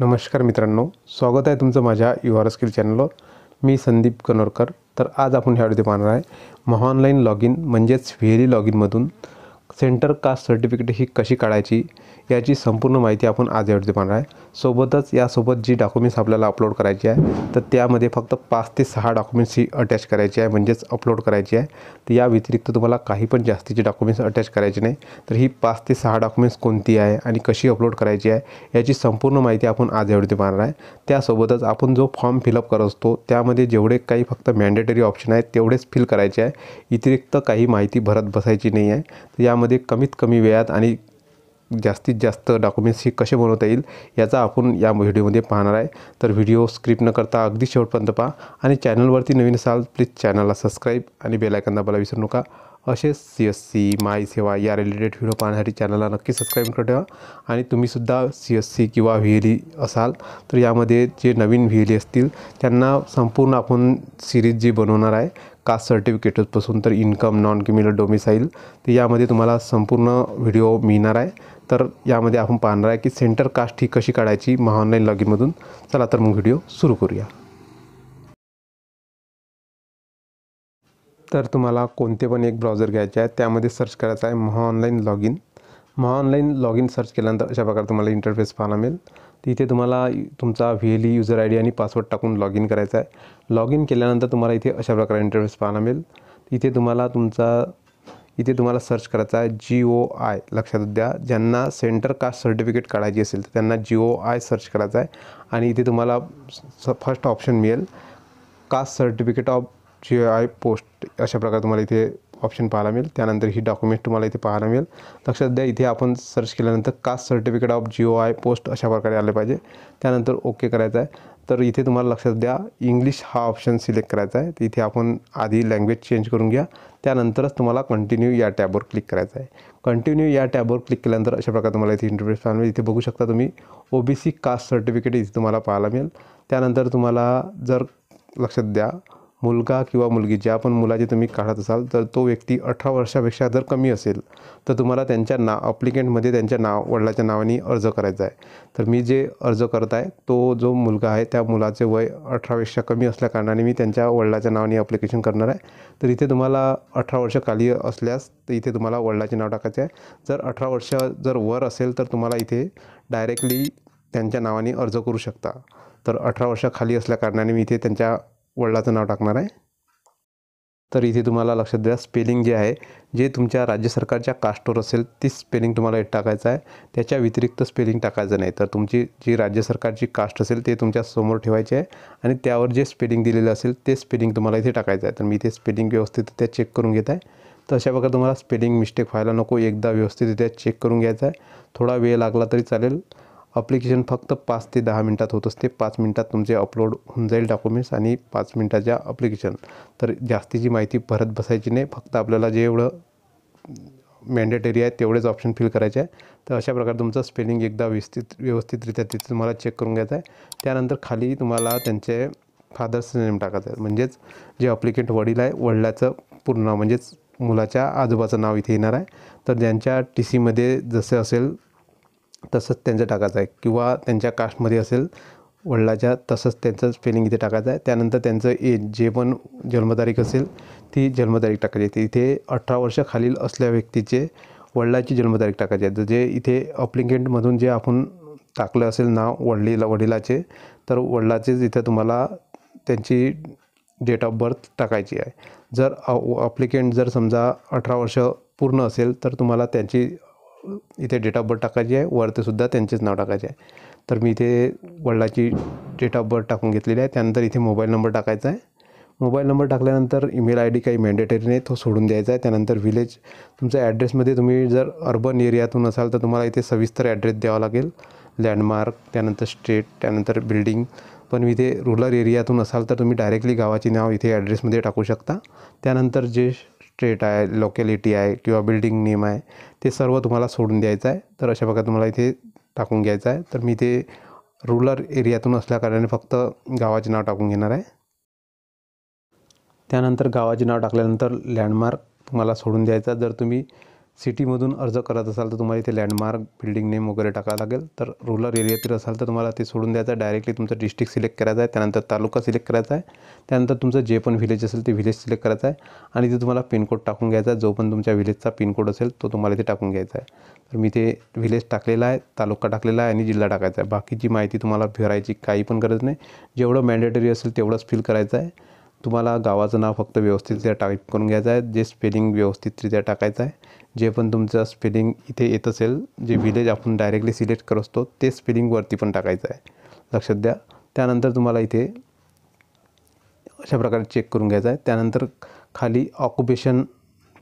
नमस्कार मित्रांनो स्वागत आहे तुमचं माझ्या यू आर स्किल चॅनलवर मी संदीप कनोरकर तर आज आपण ह्या व्हिडिओ पाहणार आहे महाऑनलाईन लॉग इन म्हणजेच व्हेरी लॉग इनमधून सेंटर कास्ट सर्टिफिकेट ही कशी काढायची याची संपूर्ण माहिती आपण आज या व्हिडिओ पाहणार आहे सोबतच यासोबत जी डॉक्युमेंट्स आपल्याला अपलोड करायची आहे तर त्यामध्ये फक्त पाच ते सहा डॉक्युमेंट्स ही अटॅच करायची आहे म्हणजेच अपलोड करायची आहे तर या व्यतिरिक्त तुम्हाला काही पण जास्तीचे डॉक्युमेंट्स अटॅच करायचे नाही तर ही पाच ते सहा डॉक्युमेंट्स कोणती आहे आणि कशी अपलोड करायची आहे याची संपूर्ण माहिती आपण आज या व्हिडिओ पाहणार आहे त्यासोबतच आपण जो फॉर्म फिलअप करत असतो त्यामध्ये जेवढे काही फक्त मॅन्डेटरी ऑप्शन आहेत तेवढेच फिल करायचे आहे व्यतिरिक्त काही माहिती भरत बसायची नाही आहे तर या यामध्ये कमीत कमी वेळात आणि जास्तीत जास्त डॉक्युमेंट्स हे कसे बनवता येईल याचा आपण या व्हिडिओमध्ये पाहणार आहे तर व्हिडिओ स्क्रिप्ट न करता अगदी शेवटपर्यंत पहा आणि चॅनलवरती नवीन असाल प्लीज चॅनलला सबस्क्राईब आणि बेलायकन दाबायला विसरू नका असेच सी एस सी माय सेवा या रिलेटेड व्हिडिओ पाहण्यासाठी चॅनलला नक्की सबस्क्राईब करून ठेवा आणि तुम्हीसुद्धा सी एस सी किंवा व्ही एल ई असाल तर यामध्ये जे नवीन व्ही एल ई असतील त्यांना संपूर्ण आपण सिरीज जी बनवणार आहे कास्ट सर्टिफिकेटपासून तर इन्कम नॉन क्युम्युलर डोमिसाईल तर यामध्ये तुम्हाला संपूर्ण व्हिडिओ मिळणार आहे तर यामध्ये आपण पाहणार आहे की सेंटर कास्ट ही कशी काढायची महा ऑनलाईन लॉग इनमधून चला तर मग व्हिडिओ सुरू करूया तर तुम्हाला कोणते पण एक ब्राउझर घ्यायचे आहे त्यामध्ये सर्च करायचं आहे Maha online log in Maha online log in search केल्यानंतर अशा प्रकारे तुम्हाला इंटरफेस पाहायला मिळेल इथे तुम्हाला तुमचा V L user I D आणि पासवर्ड टाकून लॉग इन करायचा आहे लॉग इन केल्यानंतर तुम्हाला इथे अशा प्रकारे इंटरव्ह्यूस पाहायला मिळेल इथे तुम्हाला तुमचा इथे तुम्हाला सर्च करायचा आहे जी ओ आय लक्षात द्या ज्यांना सेंटर कास्ट सर्टिफिकेट काढायची असेल तर त्यांना जी ओ आय सर्च करायचा आहे आणि इथे तुम्हाला स फर्स्ट ऑप्शन मिळेल caste certificate of G I post अशा प्रकारे तुम्हाला इथे ऑप्शन पाहायला मिळेल त्यानंतर ही डॉक्युमेंट तुम्हाला इथे पाहायला मिळेल लक्षात द्या इथे आपण सर्च केल्यानंतर caste certificate of G O I post अशा प्रकारे आले पाहिजे त्यानंतर ओके करायचं आहे तर इथे तुम्हाला लक्षात द्या इंग्लिश हा ऑप्शन सिलेक्ट करायचा आहे तर इथे आपण आधी लँग्वेज चेंज करून घ्या त्यानंतरच तुम्हाला कंटिन्यू या टॅबवर क्लिक करायचं आहे कंटिन्यू या टॅबवर क्लिक केल्यानंतर अशा प्रकारे तुम्हाला इथे इंटरव्ह्यू पाहायला मिळेल इथे बघू शकता तुम्ही ओबीसी कास्ट सर्टिफिकेट इथे तुम्हाला पाहायला मिळेल त्यानंतर तुम्हाला जर लक्षात द्या मुलगा किंवा मुलगी ज्या पण मुलाची तुम्ही काढत असाल तर तो व्यक्ती अठरा वर्षापेक्षा जर कमी असेल तर तुम्हाला त्यांच्या ना अप्लिकेंटमध्ये त्यांच्या नाव वडिलाच्या नावाने अर्ज करायचा आहे तर मी जे अर्ज करत आहे तो जो मुलगा आहे त्या मुलाचे वय अठरापेक्षा कमी असल्याकारणाने मी त्यांच्या वडिलाच्या नावाने अप्लिकेशन करणार आहे तर इथे तुम्हाला अठरा वर्ष खाली असल्यास तर इथे तुम्हाला वडिलाचे नाव टाकायचे आहे जर अठरा वर्ष जर वर असेल तर तुम्हाला इथे डायरेक्टली त्यांच्या नावाने अर्ज करू शकता तर अठरा खाली असल्याकारणाने मी इथे त्यांच्या वडिलाचं नाव टाकणार आहे तर इथे तुम्हाला लक्षात द्या स्पेलिंग जे आहे जे तुमच्या राज्य सरकारच्या कास्टवर असेल ती स्पेलिंग तुम्हाला टाकायचं आहे त्याच्या व्यतिरिक्त स्पेलिंग टाकायचं नाही तर तुमची जी राज्य सरकारची कास्ट असेल ते तुमच्या समोर ठेवायचे आहे आणि त्यावर जे स्पेलिंग दिलेलं असेल ते स्पेलिंग तुम्हाला इथे टाकायचं आहे तर मी इथे स्पेलिंग व्यवस्थितरित्या चेक करून घेत आहे तर अशा प्रकारे तुम्हाला स्पेलिंग मिस्टेक व्हायला नको एकदा व्यवस्थितरित्या चेक करून घ्यायचा आहे थोडा वेळ लागला तरी चालेल अप्लिकेशन फक्त पाच ते दहा मिनटात होत असते पाच मिनटात तुमचे अपलोड होऊन जाईल डॉक्युमेंट्स आणि पाच मिनटाच्या अप्लिकेशन तर जास्तीची माहिती भरत बसायची नाही फक्त आपल्याला जेवढं मॅन्डेटरी आहे तेवढेच ऑप्शन फिल करायचे आहे तर अशा प्रकारे तुमचं स्पेलिंग एकदा व्यवस्थित व्यवस्थितरित्या तिथे तुम्हाला चेक करून घ्यायचं आहे त्यानंतर खाली तुम्हाला त्यांचे फादर्स नेम टाकायचं आहे म्हणजेच जे अप्लिकेंट वडील आहे वडिलाचं पूर्ण नाव म्हणजेच मुलाच्या आजोबाचं नाव इथे येणार आहे तर ज्यांच्या टी सीमध्ये जसे असेल तसंच त्यांचं टाकायचं आहे किंवा त्यांच्या कास्टमध्ये असेल वडिलाच्या तसंच त्यांचं स्पेलिंग इथे टाकायचं आहे त्यानंतर त्यांचं ए जे पण जन्मतारीख असेल ती जन्मतारीख टाकायची आहे इथे अठरा वर्ष खालील असल्या व्यक्तीचे वडिलाची जन्मतारीख टाकायची आहे जे इथे अप्लिकेंटमधून जे आपण टाकलं असेल नाव वडलीला वडिलाचे तर वडिलाचेच इथे तुम्हाला त्यांची डेट ऑफ बर्थ टाकायची आहे जर अप्लिकेंट जर समजा अठरा वर्ष पूर्ण असेल तर तुम्हाला त्यांची इथे डेट ऑफ बर्थ टाकायची आहे वरतीसुद्धा त्यांचेच नाव टाकायचे आहे तर मी इथे वडिलाची डेट ऑफ बर्थ टाकून घेतलेली आहे त्यानंतर इथे मोबाईल नंबर टाकायचा आहे मोबाईल नंबर टाकल्यानंतर ईमेल आय डी काही मॅन्डेटरी नाही तो सोडून द्यायचा आहे त्यानंतर विलेज तुमचा ॲड्रेसमध्ये तुम्ही जर अर्बन एरियातून असाल तर तुम्हाला इथे सविस्तर ॲड्रेस द्यावा लागेल लँडमार्क त्यानंतर स्टेट त्यानंतर बिल्डिंग पण इथे रुरल एरियातून असाल तर तुम्ही डायरेक्टली गावाची नाव इथे ॲड्रेसमध्ये टाकू शकता त्यानंतर जे स्टेट आहे लोकॅलिटी आहे किंवा बिल्डिंग नेम आहे ते सर्व तुम्हाला सोडून द्यायचं आहे तर अशा प्रकारे तुम्हाला इथे टाकून घ्यायचं आहे तर मी ते रुरल एरियातून असल्याकारणाने फक्त गावाचे नाव टाकून घेणार आहे त्यानंतर गावाचे नाव टाकल्यानंतर लँडमार्क तुम्हाला सोडून द्यायचा जर तुम्ही सिटीमधून अर्ज करत असाल तर तुम्हाला इथे लँडमार्क बिल्डिंग नेम वगैरे टाकावं लागेल तर रुरल एरियातील असाल तर तुम्हाला ते सोडून द्यायचं आहे डायरेक्टली तुमचं डिस्ट्रिक्ट सिलेक्ट करायचं आहे त्यानंतर तालुका सिलेक्ट करायचा आहे त्यानंतर तुमचं जे पण व्हिलेज असेल ते व्हिलेज सिलेक्ट करायचं आहे आणि ते तुम्हाला पिनकोड टाकून घ्यायचा आहे जो पण तुमच्या व्हिलेजचा पिनकोड असेल तो तुम्हाला इथे टाकून घ्यायचा आहे तर मी ते व्हिलेज टाकलेला आहे तालुका टाकलेला आहे आणि जिल्हा टाकायचा आहे बाकीची माहिती तुम्हाला फिरायची काही पण गरज नाही जेवढं मँडेटरी असेल तेवढंच फिल करायचं आहे तुम्हाला गावाचं नाव फक्त व्यवस्थितरित्या टाईप करून घ्यायचं आहे जे स्पेलिंग व्यवस्थितरित्या टाकायचं आहे जे पण तुमचं स्पेलिंग इथे येत असेल जे विलेज आपण डायरेक्टली सिलेक्ट करत असतो ते स्पेलिंगवरती पण टाकायचं आहे लक्षात द्या त्यानंतर तुम्हाला इथे अशा प्रकारे चेक करून घ्यायचं आहे त्यानंतर खाली ऑक्युपेशन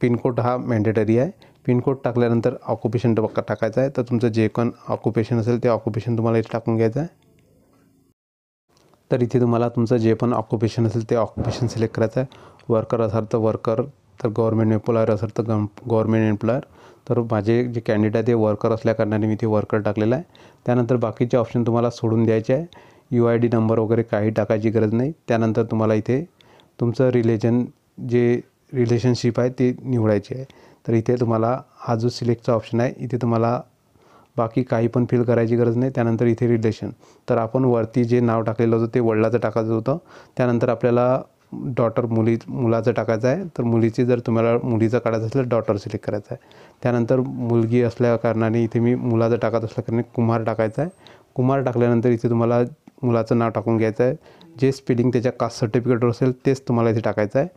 पिनकोड हा मॅन्डेटरी आहे पिनकोड टाकल्यानंतर ऑक्युपेशन टाकायचं आहे तर तुमचं जे पण ऑक्युपेशन असेल ते ऑक्युपेशन तुम्हाला इथे टाकून घ्यायचं आहे तर इथे तुम्हाला तुमचं जे पण ऑक्युपेशन असेल ते ऑक्युपेशन सिलेक्ट करायचं आहे वर्कर असाल तर वर्कर तर गव्हर्मेंट एम्प्लॉयर असेल तर गम गव्हर्मेंट एम्प्लॉयर तर माझे जे कॅन्डिडेट आहे ते वर्कर असल्याकारणाने मी ते वर्कर टाकलेलं आहे त्यानंतर बाकीचे ऑप्शन तुम्हाला सोडून द्यायचे आहे यू आय डी नंबर वगैरे काही टाकायची गरज नाही त्यानंतर तुम्हाला इथे तुमचं रिलेजन जे रिलेशनशिप आहे ते निवडायची आहे तर इथे तुम्हाला हा जो सिलेक्टचा ऑप्शन आहे इथे तुम्हाला बाकी काही पण फिल करायची गरज नाही त्यानंतर इथे रिलेशन तर आपण वरती जे नाव टाकलेलं होतं ते वडिलाचं टाकायचं होतं त्यानंतर आपल्याला डॉटर मुली मुलाचं टाकायचं आहे तर मुलीची जर तुम्हाला मुलीचं काढायचं असलं डॉटर सिलेक्ट करायचं आहे त्यानंतर मुलगी असल्या कारणाने इथे मी मुलाचं टाकत असल्याकारणे कुमार टाकायचं आहे कुमार टाकल्यानंतर इथे तुम्हाला मुलाचं नाव टाकून घ्यायचं आहे जे स्पेलिंग त्याच्या कास्ट सर्टिफिकेटवर असेल तेच तुम्हाला इथे टाकायचं आहे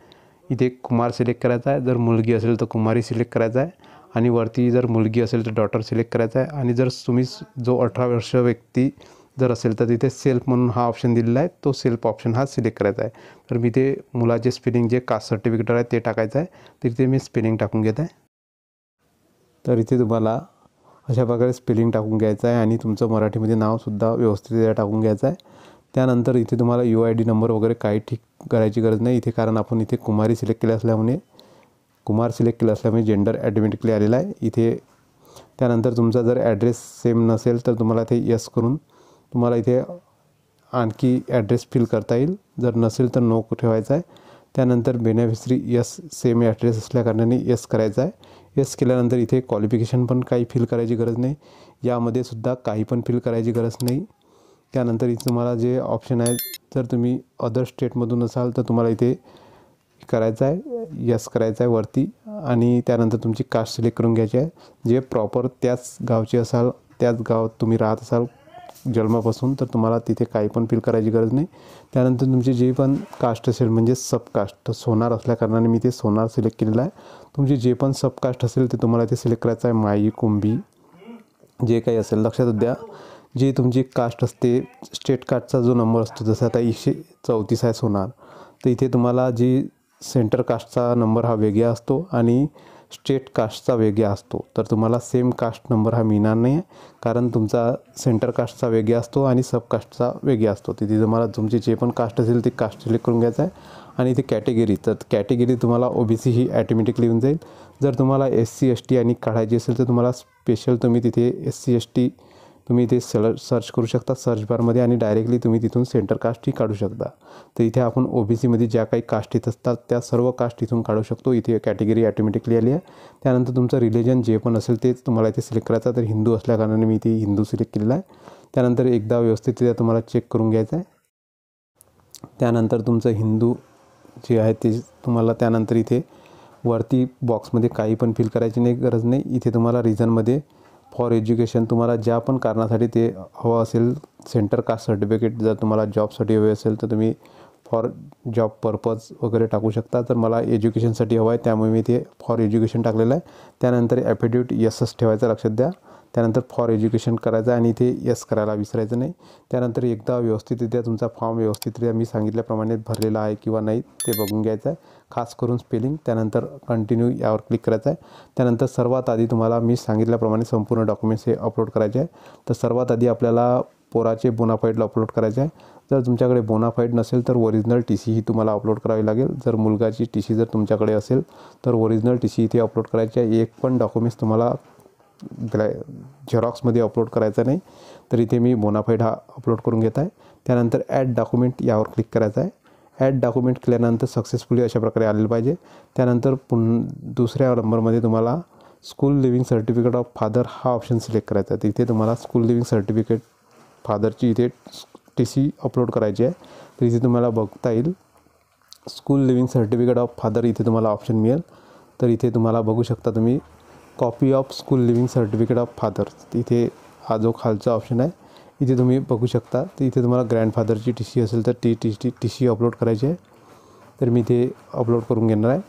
इथे कुमार सिलेक्ट करायचा आहे जर मुलगी असेल तर कुमारी सिलेक्ट करायचं आहे आणि वरती जर मुलगी असेल तर डॉटर सिलेक्ट करायचा आहे आणि जर तुम्ही जो अठरा वर्ष व्यक्ती जर असेल तर तिथे सेल्फ म्हणून हा ऑप्शन दिलेला आहे तो सेल्फ ऑप्शन हा सिलेक्ट करायचा आहे तर मी ते मुलाचे स्पेलिंग जे कास्ट सर्टिफिकेट आहे ते टाकायचं आहे तर तिथे मी स्पेलिंग टाकून घेत आहे तर इथे तुम्हाला अशा प्रकारे स्पेलिंग टाकून घ्यायचं आहे आणि तुमचं मराठीमध्ये नावसुद्धा व्यवस्थित टाकून घ्यायचं आहे त्यानंतर इथे तुम्हाला यू आय डी नंबर वगैरे काही ठीक करायची गरज नाही इथे कारण आपण इथे कुमारी सिलेक्ट केल्या असल्यामुळे कुमार सिलेक्ट केलं असल्यामुळे जेंडर ॲटोमॅटिकली आलेला आहे इथे त्यानंतर तुमचा जर ॲड्रेस सेम नसेल तर तुम्हाला ते यस करून तुम्हाला इथे आणखी ॲड्रेस फिल करता येईल जर नसेल तर नो ठेवायचा आहे त्यानंतर बेनिफिशरी यस सेम ॲड्रेस असल्याकारणाने यस करायचा आहे यस केल्यानंतर इथे क्वालिफिकेशन पण काही फिल करायची गरज नाही यामध्ये सुद्धा काही पण फिल करायची गरज नाही त्यानंतर इथे तुम्हाला जे ऑप्शन आहे जर तुम्ही अदर स्टेटमधून असाल तर तुम्हाला इथे करायचं आहे यस करायचं आहे वरती आणि त्यानंतर तुमची कास्ट सिलेक्ट करून घ्यायची आहे जे प्रॉपर त्याच गावचे असाल त्याच गावात तुम्ही राहत असाल जन्मापासून तर तुम्हाला तिथे काही पण फील करायची गरज नाही त्यानंतर तुमची जे पण कास्ट असेल म्हणजे सबकास्ट सोनार असल्याकारणाने मी ते सोनार सिलेक्ट केलेलं आहे तुमचे जे पण सबकास्ट असेल ते तुम्हाला ते सिलेक्ट करायचं आहे माई कुंभी जे काही असेल लक्षात द्या जे तुमची कास्ट असते स्टेट कास्टचा जो नंबर असतो जसं आता एकशे चौतीस आहे सोनार तर इथे तुम्हाला जी सेंटर कास्टचा नंबर हा वेगळा असतो आणि स्टेट कास्टचा वेगळा असतो तर तुम्हाला सेम कास्ट नंबर हा मिळणार नाही आहे कारण तुमचा सेंटर कास्टचा वेगळा असतो आणि सब कास्टचा वेगळा असतो तिथे तुम्हाला तुमची जे पण कास्ट असेल ती कास्ट सिलेक्ट करून घ्यायचं आहे आणि इथे कॅटेगरी तर कॅटेगरी तुम्हाला ओ बी सी ही ॲटोमॅटिकली येऊन जाईल जर तुम्हाला एस सी एस टी आणि काढायची असेल तर तुम्हाला स्पेशल तुम्ही तिथे एस सी एस टी तुम्ही इथे सल सर्च करू शकता सर्च बारमध्ये आणि डायरेक्टली तुम्ही तिथून सेंटर कास्टही काढू शकता तर इथे आपण ओ बी सीमध्ये ज्या काही कास्ट येत असतात त्या सर्व कास्ट इथून काढू शकतो इथे कॅटेगरी ॲटोमॅटिकली आली आहे त्यानंतर तुमचं रिलिजन जे पण असेल तेच तुम्हाला इथे सिलेक्ट करायचं तर हिंदू असल्याकारणाने मी इथे हिंदू सिलेक्ट केलेला आहे त्यानंतर एकदा व्यवस्थित व्यवस्थितरित्या तुम्हाला चेक करून घ्यायचं आहे त्यानंतर तुमचं हिंदू जे आहे ते तुम्हाला त्यानंतर इथे वरती बॉक्समध्ये काही पण फिल करायची नाही गरज नाही इथे तुम्हाला रिझनमध्ये फॉर एज्युकेशन तुम्हाला ज्या पण कारणासाठी ते हवं असेल सेंटर कास्ट सर्टिफिकेट जर तुम्हाला जॉबसाठी हवे असेल तर तुम्ही फॉर जॉब पर्पज वगैरे टाकू शकता तर मला एज्युकेशनसाठी हवं आहे त्यामुळे मी ते फॉर एज्युकेशन टाकलेलं आहे त्यानंतर ॲफिडेविट यसच ठेवायचं लक्षात द्या त्यानंतर फॉर एज्युकेशन करायचं आणि इथे यस करायला विसरायचं नाही त्यानंतर एकदा व्यवस्थितरित्या तुमचा फॉर्म व्यवस्थितरित्या मी सांगितल्याप्रमाणे भरलेला आहे किंवा नाही ते बघून घ्यायचं आहे खास करून स्पेलिंग त्यानंतर कंटिन्यू यावर क्लिक करायचं आहे त्यानंतर सर्वात आधी तुम्हाला मी सांगितल्याप्रमाणे संपूर्ण डॉक्युमेंट्स हे अपलोड करायचे आहे तर सर्वात आधी आपल्याला पोराचे बोनाफाईडला अपलोड करायचे आहे जर तुमच्याकडे बोनाफाईड नसेल तर ओरिजिनल टी सी ही तुम्हाला अपलोड करावी लागेल जर मुलगाची टी सी जर तुमच्याकडे असेल तर ओरिजिनल टी सी इथे अपलोड करायची आहे एक पण डॉक्युमेंट्स तुम्हाला त्याला झेरॉक्समध्ये अपलोड करायचा नाही तर इथे मी बोनाफाईड हा अपलोड करून घेत आहे त्यानंतर ॲड डॉक्युमेंट यावर क्लिक करायचं आहे ॲड डॉक्युमेंट केल्यानंतर सक्सेसफुली अशा प्रकारे आलेलं पाहिजे त्यानंतर पुन दुसऱ्या नंबरमध्ये तुम्हाला school leaving certificate of father हा ऑप्शन सिलेक्ट करायचा आहे तिथे तुम्हाला स्कूल लिव्हिंग सर्टिफिकेट फादरची इथे टी सी अपलोड करायची आहे तर इथे तुम्हाला बघता येईल school leaving certificate of father इथे तुम्हाला ऑप्शन मिळेल तर इथे तुम्हाला बघू शकता तुम्ही copy of school leaving certificate of father इथे हा जो खालचा ऑप्शन आहे इथे तुम्ही बघू शकता तर इथे तुम्हाला ग्रँडफादरची टी सी असेल तर T T T T C upload करायची आहे तर मी ते अपलोड करून घेणार आहे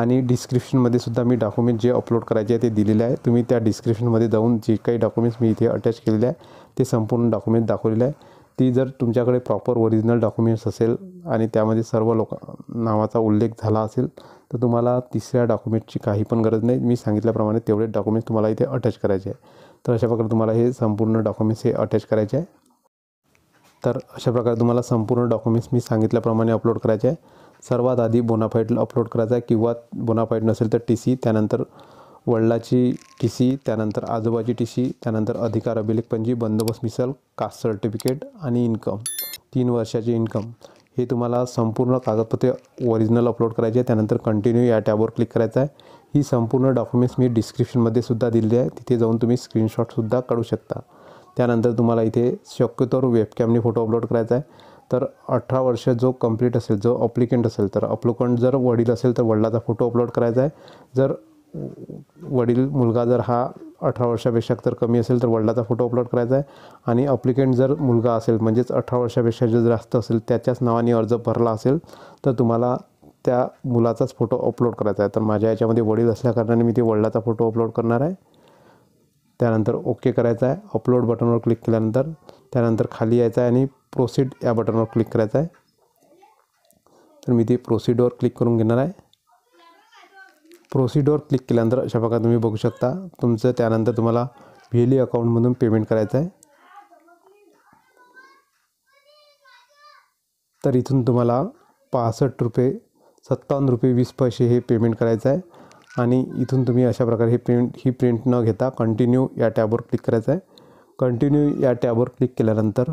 आणि डिस्क्रिप्शनमध्ये सुद्धा मी डॉक्युमेंट जे अपलोड करायचे आहे ते दिलेले आहे तुम्ही त्या डिस्क्रिप्शनमध्ये जाऊन जे काही डॉक्युमेंट्स मी इथे अटॅच केलेले आहे ते संपूर्ण डॉक्युमेंट दाखवलेले आहे ती जर तुमच्याकडे प्रॉपर ओरिजिनल डॉक्युमेंट्स असेल आणि त्यामध्ये सर्व लोक नावाचा उल्लेख झाला असेल तर तुम्हाला तिसऱ्या डॉक्युमेंटची काही पण गरज नाही मी सांगितल्याप्रमाणे तेवढे डॉक्युमेंट्स तुम्हाला इथे अटॅच करायचे आहे तर अशा प्रकारे तुम्हाला हे संपूर्ण डॉक्युमेंट्स हे अटॅच करायचे आहे तर अशा प्रकारे तुम्हाला संपूर्ण डॉक्युमेंट्स मी सांगितल्याप्रमाणे अपलोड करायचे आहे सर्वात आधी बोनाफाईट अपलोड करायचा आहे किंवा बोनाफाईट नसेल तर टी सी त्यानंतर वडिलाची टी सी त्यानंतर आजोबाची टी सी त्यानंतर अधिकार अभिलेख पंजी बंदोबस्त मिसल कास्ट सर्टिफिकेट आणि इन्कम तीन वर्षाचे इन्कम हे तुम्हाला संपूर्ण कागदपत्रे ओरिजिनल अपलोड करायचे आहे त्यानंतर कंटिन्यू या टॅबवर क्लिक करायचं आहे ही संपूर्ण डॉक्युमेंट्स मी डिस्क्रिप्शनमध्ये सुद्धा दिलेली आहे तिथे जाऊन तुम्ही स्क्रीनशॉटसुद्धा काढू शकता त्यानंतर तुम्हाला इथे शक्यतोवर वेबकॅमने फोटो अपलोड करायचा आहे तर अठरा वर्ष जो कंप्लीट असेल जो अप्लिकंट असेल तर अप्लिकंट जर वडील असेल तर वडिलाचा फोटो अपलोड करायचा आहे जर वडील मुलगा जर हा अठरा वर्षापेक्षा तर कमी असेल तर वडिलाचा फोटो अपलोड करायचा आहे आणि अप्लिकेंट जर मुलगा असेल म्हणजेच अठरा वर्षापेक्षा जर जास्त असेल त्याच्याच नावाने अर्ज भरला असेल तर तुम्हाला त्या मुलाचाच फोटो अपलोड करायचा आहे तर माझ्या याच्यामध्ये वडील असल्याकारणाने मी ते वडिलाचा फोटो अपलोड करणार आहे त्यानंतर ओके करायचा आहे अपलोड बटनवर क्लिक केल्यानंतर त्यानंतर खाली यायचा आहे आणि प्रोसीड या बटनवर क्लिक करायचा आहे तर मी ते प्रोसिडवर क्लिक करून घेणार आहे प्रोसिडोर क्लिक केल्यानंतर अशा प्रकारे तुम्ही बघू शकता तुमचं त्यानंतर तुम्हाला व्हिली अकाउंटमधून पेमेंट करायचं आहे तर इथून तुम्हाला पासष्ट रुपये सत्तावन्न रुपये वीस पैसे हे पेमेंट करायचं आहे आणि इथून तुम्ही अशा प्रकारे हे प्रिंट ही प्रिंट न घेता कंटिन्यू या टॅबवर क्लिक करायचं आहे कंटिन्यू या टॅबवर क्लिक केल्यानंतर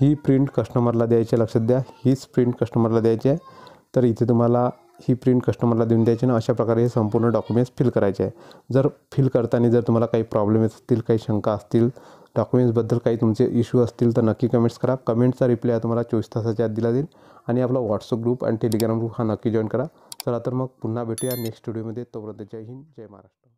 ही प्रिंट कस्टमरला द्यायची लक्षात द्या हीच प्रिंट कस्टमरला द्यायची आहे तर इथे तुम्हाला ही प्रिंट कस्टमरला देऊन द्यायची ना अशा प्रकारे हे संपूर्ण डॉक्युमेंट्स फिल करायचे आहे जर फिल करताना जर तुम्हाला काही प्रॉब्लेम असतील काही शंका असतील डॉक्युमेंट्सबद्दल काही तुमचे इश्यू असतील तर नक्की कमेंट्स करा कमेंट्सचा रिप्लाय तुम्हाला चोवीस तासाच्या आत दिला जाईल आणि आपला व्हॉट्सअप ग्रुप आणि टेलिग्राम ग्रुप हा नक्की जॉईन करा चला तर मग पुन्हा भेटूया नेक्स्ट व्हिडिओमध्ये तोपर्यंत जय हिंद जय महाराष्ट्र